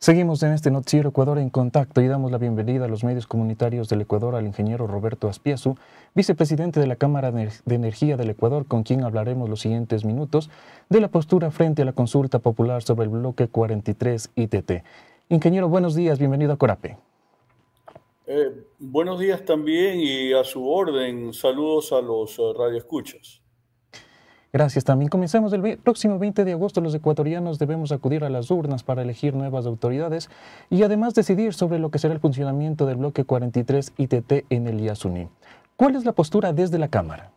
Seguimos en este Noticiero Ecuador en contacto y damos la bienvenida a los medios comunitarios del Ecuador al ingeniero Roberto Aspiazu, vicepresidente de la Cámara de Energía del Ecuador, con quien hablaremos los siguientes minutos de la postura frente a la consulta popular sobre el bloque 43 ITT. Ingeniero, buenos días, bienvenido a Corape. Eh, buenos días también y a su orden, saludos a los eh, radioescuchas. Gracias. También comenzamos el próximo 20 de agosto. Los ecuatorianos debemos acudir a las urnas para elegir nuevas autoridades y además decidir sobre lo que será el funcionamiento del bloque 43 ITT en el Yasuní. ¿Cuál es la postura desde la Cámara?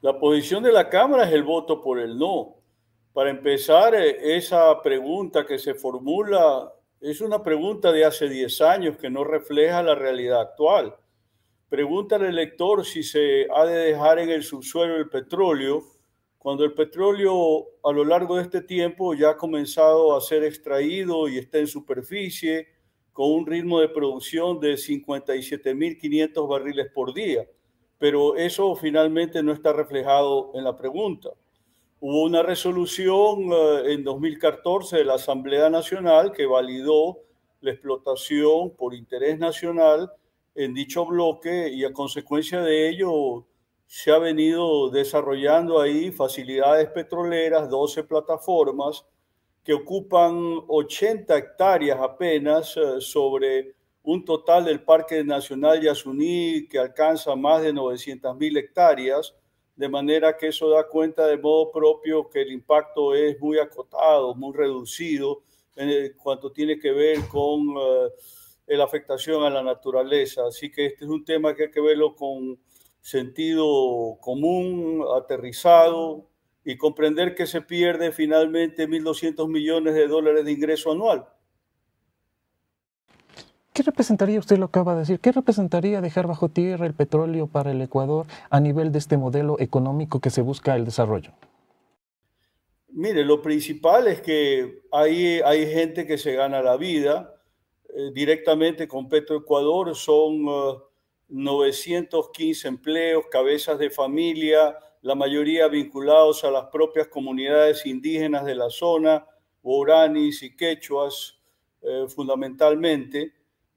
La posición de la Cámara es el voto por el no. Para empezar, eh, esa pregunta que se formula es una pregunta de hace 10 años que no refleja la realidad actual. Pregunta al lector si se ha de dejar en el subsuelo el petróleo, cuando el petróleo a lo largo de este tiempo ya ha comenzado a ser extraído y está en superficie con un ritmo de producción de 57.500 barriles por día. Pero eso finalmente no está reflejado en la pregunta. Hubo una resolución eh, en 2014 de la Asamblea Nacional que validó la explotación por interés nacional en dicho bloque y a consecuencia de ello se ha venido desarrollando ahí facilidades petroleras, 12 plataformas que ocupan 80 hectáreas apenas eh, sobre un total del Parque Nacional Yasuní que alcanza más de 900 mil hectáreas, de manera que eso da cuenta de modo propio que el impacto es muy acotado, muy reducido en cuanto tiene que ver con... Eh, la afectación a la naturaleza. Así que este es un tema que hay que verlo con sentido común, aterrizado y comprender que se pierde finalmente 1.200 millones de dólares de ingreso anual. ¿Qué representaría, usted lo acaba de decir, qué representaría dejar bajo tierra el petróleo para el Ecuador a nivel de este modelo económico que se busca el desarrollo? Mire, lo principal es que hay, hay gente que se gana la vida, eh, directamente con Petroecuador son 915 eh, empleos, cabezas de familia, la mayoría vinculados a las propias comunidades indígenas de la zona, boranis y quechuas eh, fundamentalmente,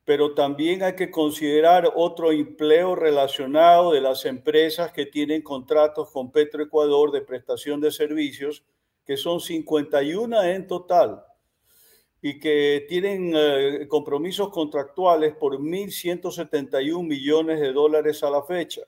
pero también hay que considerar otro empleo relacionado de las empresas que tienen contratos con Petroecuador de prestación de servicios, que son 51 en total y que tienen eh, compromisos contractuales por 1.171 millones de dólares a la fecha,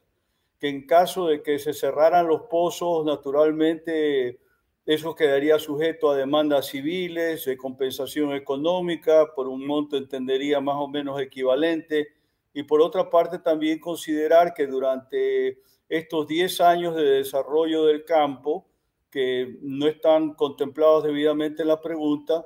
que en caso de que se cerraran los pozos, naturalmente eso quedaría sujeto a demandas civiles, de compensación económica, por un monto entendería más o menos equivalente. Y por otra parte, también considerar que durante estos 10 años de desarrollo del campo, que no están contemplados debidamente en la pregunta,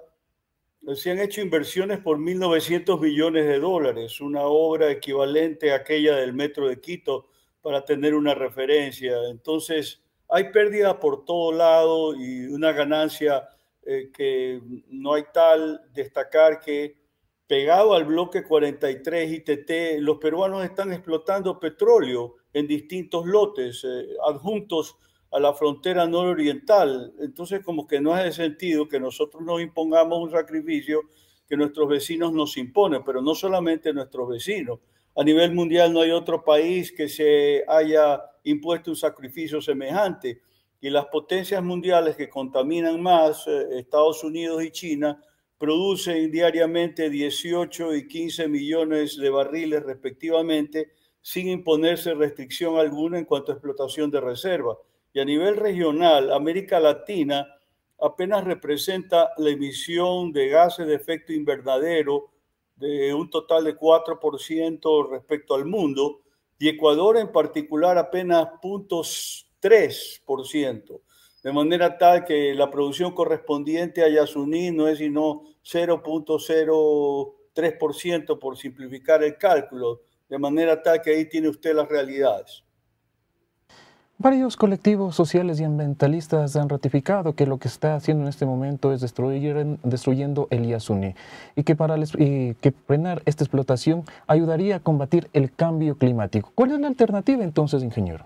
se han hecho inversiones por 1.900 millones de dólares, una obra equivalente a aquella del Metro de Quito, para tener una referencia. Entonces, hay pérdida por todo lado y una ganancia eh, que no hay tal destacar que pegado al bloque 43 ITT, los peruanos están explotando petróleo en distintos lotes eh, adjuntos a la frontera nororiental. Entonces, como que no hace sentido que nosotros nos impongamos un sacrificio que nuestros vecinos nos imponen, pero no solamente nuestros vecinos. A nivel mundial no hay otro país que se haya impuesto un sacrificio semejante. Y las potencias mundiales que contaminan más, eh, Estados Unidos y China, producen diariamente 18 y 15 millones de barriles respectivamente, sin imponerse restricción alguna en cuanto a explotación de reservas y a nivel regional, América Latina apenas representa la emisión de gases de efecto invernadero de un total de 4% respecto al mundo, y Ecuador en particular apenas 0.3%, de manera tal que la producción correspondiente a Yasuní no es sino 0.03% por simplificar el cálculo, de manera tal que ahí tiene usted las realidades. Varios colectivos sociales y ambientalistas han ratificado que lo que está haciendo en este momento es destruir, destruyendo el Yasuni y que para que frenar esta explotación ayudaría a combatir el cambio climático. ¿Cuál es la alternativa entonces, ingeniero?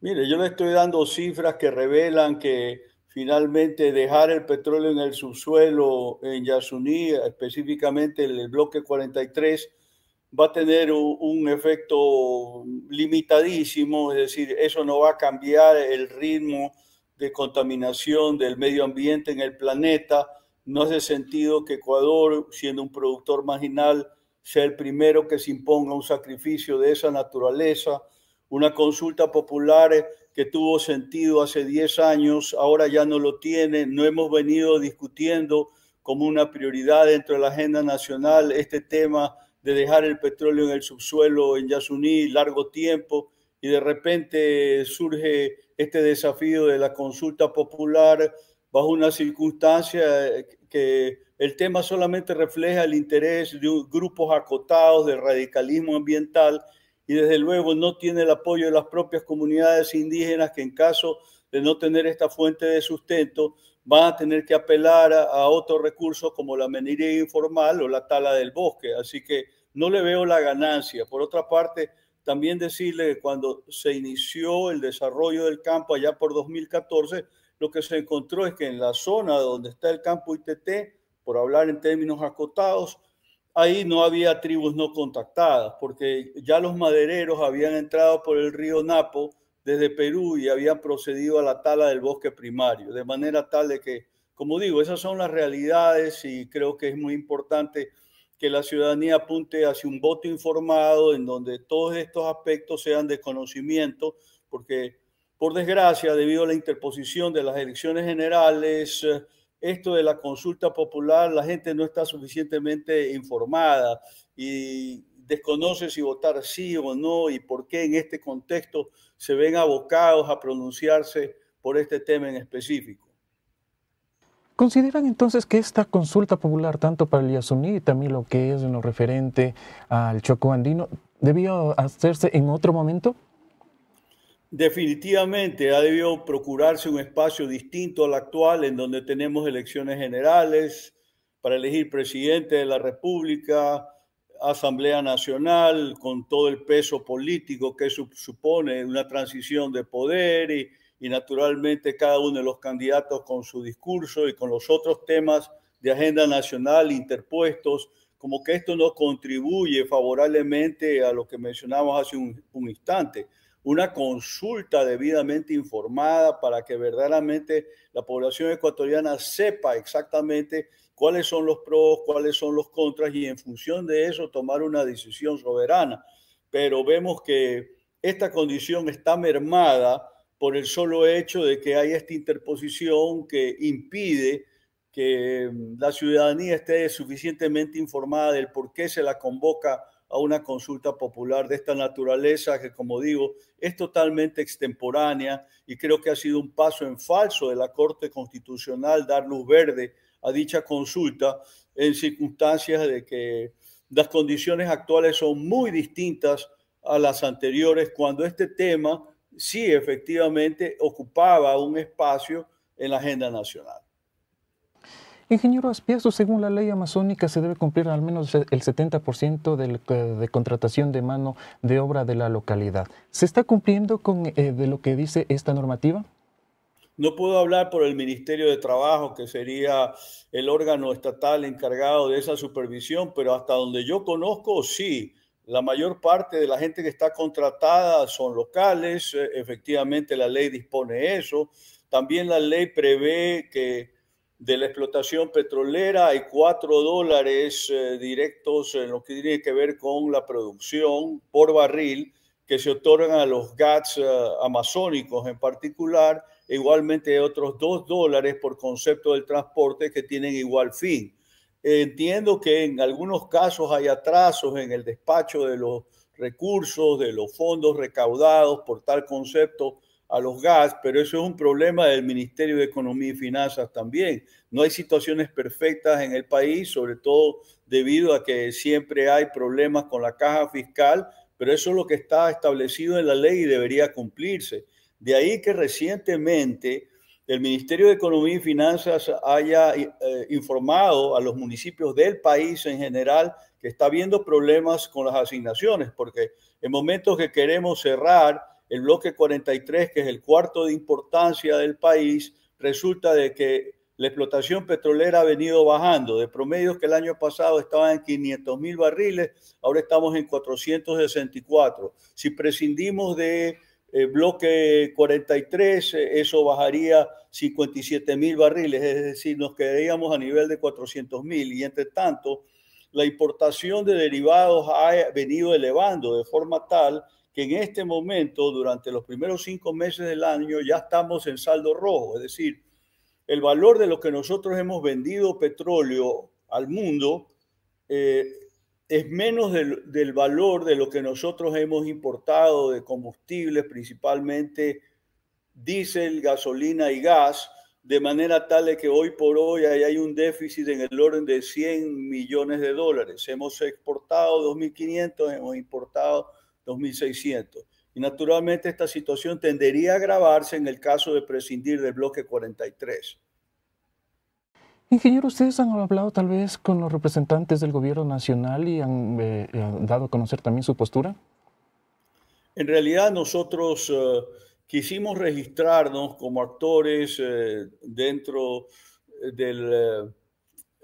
Mire, yo le estoy dando cifras que revelan que finalmente dejar el petróleo en el subsuelo en Yasuní, específicamente en el bloque 43, va a tener un, efecto limitadísimo, es decir, eso no va a cambiar el ritmo de contaminación del medio ambiente en el planeta. No hace sentido que Ecuador, siendo un productor marginal, sea el primero que se imponga un sacrificio de esa naturaleza. Una consulta popular que tuvo sentido hace 10 años, ahora ya no lo tiene. No hemos venido discutiendo como una prioridad dentro de la agenda nacional este tema de dejar el petróleo en el subsuelo en Yasuní largo tiempo y de repente surge este desafío de la consulta popular bajo una circunstancia que el tema solamente refleja el interés de grupos acotados de radicalismo ambiental y desde luego no tiene el apoyo de las propias comunidades indígenas que en caso de no tener esta fuente de sustento van a tener que apelar a, otro recurso como la minería informal o la tala del bosque. Así que no le veo la ganancia. Por otra parte, también decirle que cuando se inició el desarrollo del campo allá por 2014, lo que se encontró es que en la zona donde está el campo ITT, por hablar en términos acotados, ahí no había tribus no contactadas, porque ya los madereros habían entrado por el río Napo desde Perú y habían procedido a la tala del bosque primario, de manera tal de que, como digo, esas son las realidades y creo que es muy importante que la ciudadanía apunte hacia un voto informado en donde todos estos aspectos sean de conocimiento, porque por desgracia, debido a la interposición de las elecciones generales, eh, esto de la consulta popular, la gente no está suficientemente informada y desconoce si votar sí o no y por qué en este contexto se ven abocados a pronunciarse por este tema en específico. ¿Consideran entonces que esta consulta popular, tanto para el Yasuní y también lo que es en lo referente al Chocó Andino, debió hacerse en otro momento? Definitivamente ha debido procurarse un espacio distinto al actual, en donde tenemos elecciones generales para elegir presidente de la República, Asamblea Nacional con todo el peso político que supone una transición de poder y, naturalmente cada uno de los candidatos con su discurso y con los otros temas de agenda nacional interpuestos, como que esto no contribuye favorablemente a lo que mencionamos hace un instante, una consulta debidamente informada para que verdaderamente la población ecuatoriana sepa exactamente cuáles son los pros, cuáles son los contras y en función de eso tomar una decisión soberana. Pero vemos que esta condición está mermada por el solo hecho de que hay esta interposición que impide que la ciudadanía esté suficientemente informada del por qué se la convoca a una consulta popular de esta naturaleza que, como digo, es totalmente extemporánea y creo que ha sido un paso en falso de la Corte Constitucional dar luz verde a dicha consulta en circunstancias de que las condiciones actuales son muy distintas a las anteriores cuando este tema sí efectivamente ocupaba un espacio en la agenda nacional. Ingeniero Aspiazo, según la ley amazónica se debe cumplir al menos el 70% de, eh, de, contratación de mano de obra de la localidad. ¿Se está cumpliendo con eh, de lo que dice esta normativa? No puedo hablar por el Ministerio de Trabajo, que sería el órgano estatal encargado de esa supervisión, pero hasta donde yo conozco, sí. La mayor parte de la gente que está contratada son locales, eh, efectivamente la ley dispone eso. También la ley prevé que de la explotación petrolera, hay cuatro dólares eh, directos en lo que tiene que ver con la producción por barril que se otorgan a los GATS eh, amazónicos en particular, igualmente otros 2 dólares por concepto del transporte que tienen igual fin. Entiendo que en algunos casos hay atrasos en el despacho de los recursos, de los fondos recaudados por tal concepto, a los gas, pero eso es un problema del Ministerio de Economía y Finanzas también. No hay situaciones perfectas en el país, sobre todo debido a que siempre hay problemas con la caja fiscal, pero eso es lo que está establecido en la ley y debería cumplirse. De ahí que recientemente el Ministerio de Economía y Finanzas haya eh, informado a los municipios del país en general que está habiendo problemas con las asignaciones, porque en momentos que queremos cerrar el bloque 43, que es el cuarto de importancia del país, resulta de que la explotación petrolera ha venido bajando. De promedios que el año pasado estaban en 500 mil barriles, ahora estamos en 464. Si prescindimos de eh, bloque 43, eh, eso bajaría 57 mil barriles, es decir, nos quedaríamos a nivel de 400 mil. Y entre tanto, la importación de derivados ha venido elevando de forma tal que en este momento, durante los primeros cinco meses del año, ya estamos en saldo rojo. Es decir, el valor de lo que nosotros hemos vendido petróleo al mundo eh, es menos del, valor de lo que nosotros hemos importado de combustibles, principalmente diésel, gasolina y gas, de manera tal que hoy por hoy hay un déficit en el orden de 100 millones de dólares. Hemos exportado 2.500, hemos importado 2.600. Y naturalmente esta situación tendería a agravarse en el caso de prescindir del bloque 43. Ingeniero, ustedes han hablado tal vez con los representantes del gobierno nacional y han, eh, eh, dado a conocer también su postura. En realidad nosotros eh, quisimos registrarnos como actores dentro del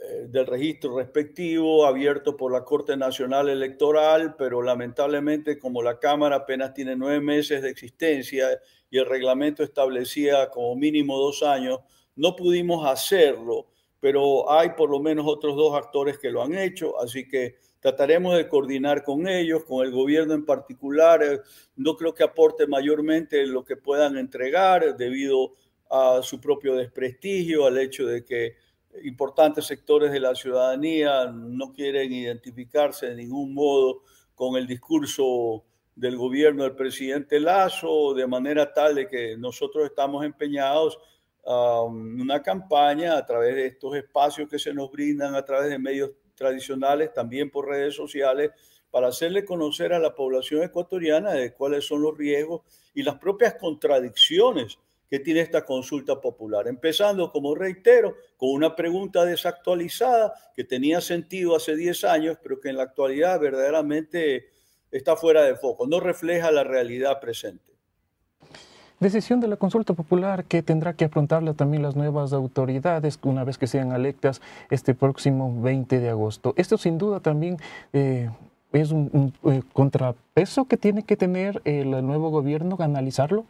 eh, del registro respectivo abierto por la Corte Nacional Electoral, pero lamentablemente como la Cámara apenas tiene nueve meses de existencia y el reglamento establecía como mínimo dos años, no pudimos hacerlo, pero hay por lo menos otros dos actores que lo han hecho, así que trataremos de coordinar con ellos, con el gobierno en particular. Eh, no creo que aporte mayormente lo que puedan entregar debido a su propio desprestigio, al hecho de que importantes sectores de la ciudadanía no quieren identificarse de ningún modo con el discurso del gobierno del presidente Lazo, de manera tal de que nosotros estamos empeñados um, en una campaña a través de estos espacios que se nos brindan, a través de medios tradicionales, también por redes sociales, para hacerle conocer a la población ecuatoriana de cuáles son los riesgos y las propias contradicciones que tiene esta consulta popular, empezando, como reitero, con una pregunta desactualizada que tenía sentido hace 10 años, pero que en la actualidad verdaderamente está fuera de foco, no refleja la realidad presente. Decisión de la consulta popular que tendrá que afrontarla también las nuevas autoridades una vez que sean electas este próximo 20 de agosto. Esto sin duda también... Eh, es un, eh, contrapeso que tiene que tener el nuevo gobierno, analizarlo.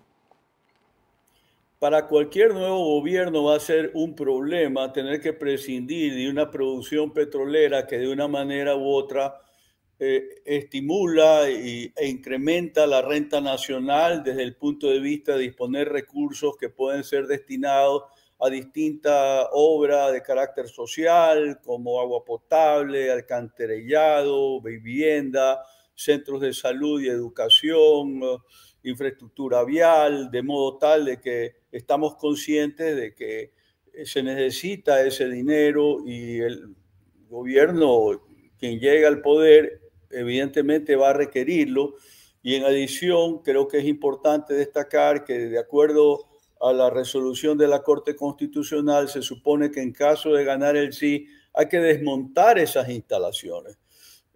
Para cualquier nuevo gobierno va a ser un problema tener que prescindir de una producción petrolera que de una manera u otra eh, estimula y, e incrementa la renta nacional desde el punto de vista de disponer recursos que pueden ser destinados a distintas obras de carácter social, como agua potable, alcantarillado, vivienda, centros de salud y educación infraestructura vial, de modo tal de que estamos conscientes de que eh, se necesita ese dinero y el gobierno, quien llega al poder, evidentemente va a requerirlo. Y en adición, creo que es importante destacar que de acuerdo a la resolución de la Corte Constitucional, se supone que en caso de ganar el sí, hay que desmontar esas instalaciones.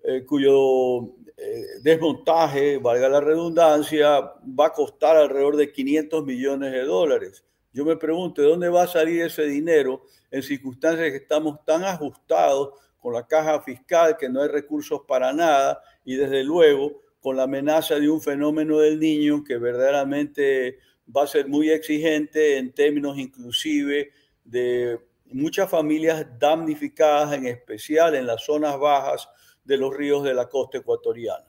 Eh, cuyo eh, desmontaje, valga la redundancia, va a costar alrededor de 500 millones de dólares. Yo me pregunto, dónde va a salir ese dinero en circunstancias que estamos tan ajustados con la caja fiscal, que no hay recursos para nada y desde luego con la amenaza de un fenómeno del niño que verdaderamente va a ser muy exigente en términos inclusive de muchas familias damnificadas, en especial en las zonas bajas, de los ríos de la costa ecuatoriana.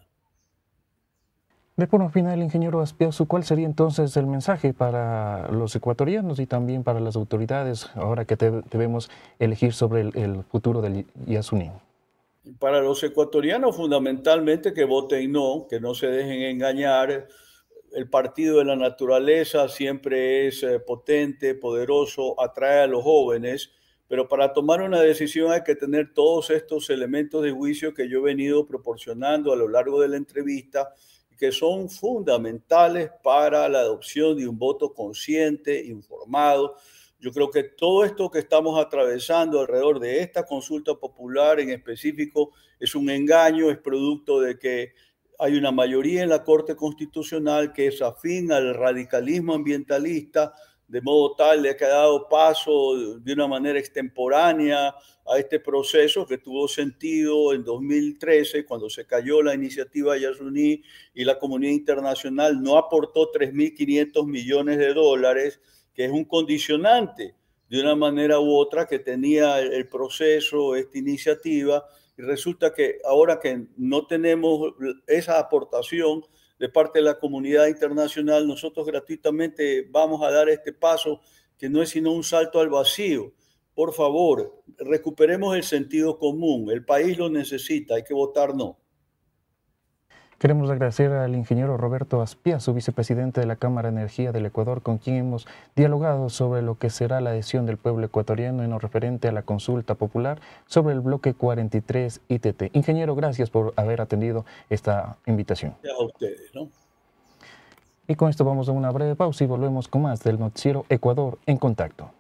De forma final, ingeniero Aspiazu, ¿cuál sería entonces el mensaje para los ecuatorianos y también para las autoridades ahora que debemos elegir sobre el, futuro del Yasuní? Para los ecuatorianos, fundamentalmente que voten no, que no se dejen engañar. El partido de la naturaleza siempre es eh, potente, poderoso, atrae a los jóvenes pero para tomar una decisión hay que tener todos estos elementos de juicio que yo he venido proporcionando a lo largo de la entrevista y que son fundamentales para la adopción de un voto consciente, informado. Yo creo que todo esto que estamos atravesando alrededor de esta consulta popular en específico es un engaño, es producto de que hay una mayoría en la Corte Constitucional que es afín al radicalismo ambientalista, de modo tal le ha quedado paso de una manera extemporánea a este proceso que tuvo sentido en 2013 cuando se cayó la iniciativa Yasuní y la comunidad internacional no aportó 3.500 millones de dólares, que es un condicionante de una manera u otra que tenía el proceso, esta iniciativa, y resulta que ahora que no tenemos esa aportación, de parte de la comunidad internacional, nosotros gratuitamente vamos a dar este paso que no es sino un salto al vacío. Por favor, recuperemos el sentido común. El país lo necesita, hay que votar no. Queremos agradecer al ingeniero Roberto Aspia, su vicepresidente de la Cámara de Energía del Ecuador, con quien hemos dialogado sobre lo que será la adhesión del pueblo ecuatoriano en lo referente a la consulta popular sobre el bloque 43 ITT. Ingeniero, gracias por haber atendido esta invitación. A ustedes, ¿no? Y con esto vamos a una breve pausa y volvemos con más del noticiero Ecuador en contacto.